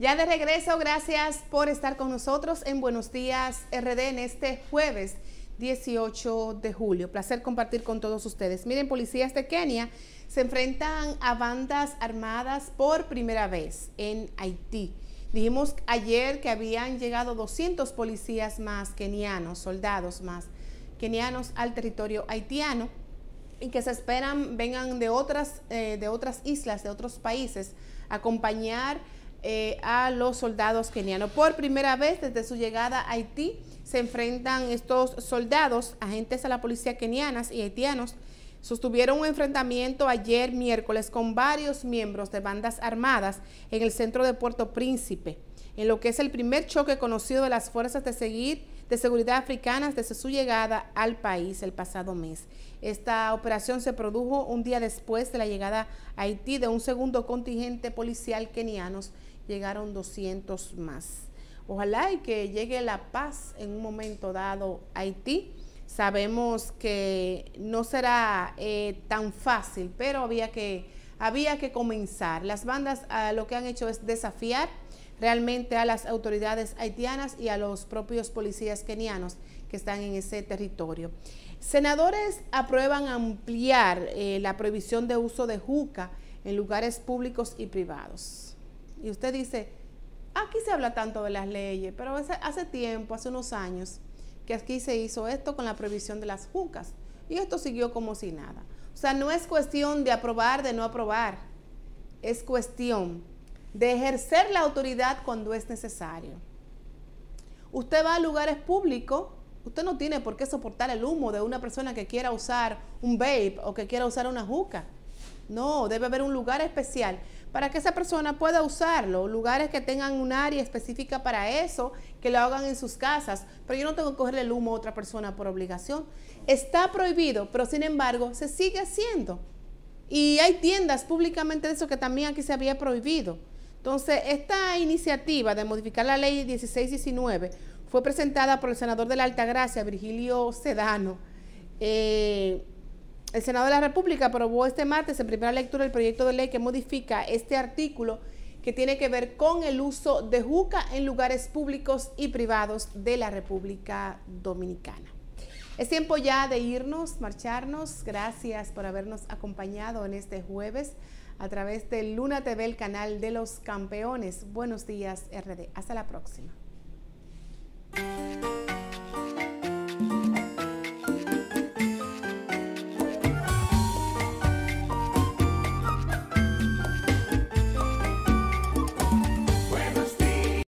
Ya de regreso, gracias por estar con nosotros en Buenos Días RD en este jueves 18 de julio. Placer compartir con todos ustedes. Miren, policías de Kenia se enfrentan a bandas armadas por primera vez en Haití. Dijimos ayer que habían llegado 200 policías más kenianos, soldados más kenianos al territorio haitiano y que se esperan vengan de otras, eh, de otras islas, de otros países, acompañar eh, a los soldados kenianos. Por primera vez desde su llegada a Haití se enfrentan estos soldados, agentes a la policía kenianas y haitianos. Sostuvieron un enfrentamiento ayer miércoles con varios miembros de bandas armadas en el centro de Puerto Príncipe en lo que es el primer choque conocido de las fuerzas de, de seguridad africanas desde su llegada al país el pasado mes. Esta operación se produjo un día después de la llegada a Haití de un segundo contingente policial kenianos. Llegaron 200 más. Ojalá y que llegue la paz en un momento dado a Haití. Sabemos que no será eh, tan fácil, pero había que, había que comenzar. Las bandas ah, lo que han hecho es desafiar realmente a las autoridades haitianas y a los propios policías kenianos que están en ese territorio. Senadores aprueban ampliar eh, la prohibición de uso de juca en lugares públicos y privados. Y usted dice, aquí se habla tanto de las leyes, pero hace, hace tiempo, hace unos años, que aquí se hizo esto con la prohibición de las jucas. Y esto siguió como si nada. O sea, no es cuestión de aprobar, de no aprobar. Es cuestión de ejercer la autoridad cuando es necesario. Usted va a lugares públicos, usted no tiene por qué soportar el humo de una persona que quiera usar un vape o que quiera usar una juca. No, debe haber un lugar especial para que esa persona pueda usarlo, lugares que tengan un área específica para eso, que lo hagan en sus casas, pero yo no tengo que cogerle el humo a otra persona por obligación. Está prohibido, pero sin embargo se sigue haciendo. Y hay tiendas públicamente de eso que también aquí se había prohibido. Entonces, esta iniciativa de modificar la ley 1619 fue presentada por el senador de la Altagracia, Virgilio Sedano. Eh, el Senado de la República aprobó este martes en primera lectura el proyecto de ley que modifica este artículo que tiene que ver con el uso de juca en lugares públicos y privados de la República Dominicana. Es tiempo ya de irnos, marcharnos. Gracias por habernos acompañado en este jueves a través de Luna TV, el canal de los campeones. Buenos días, RD. Hasta la próxima.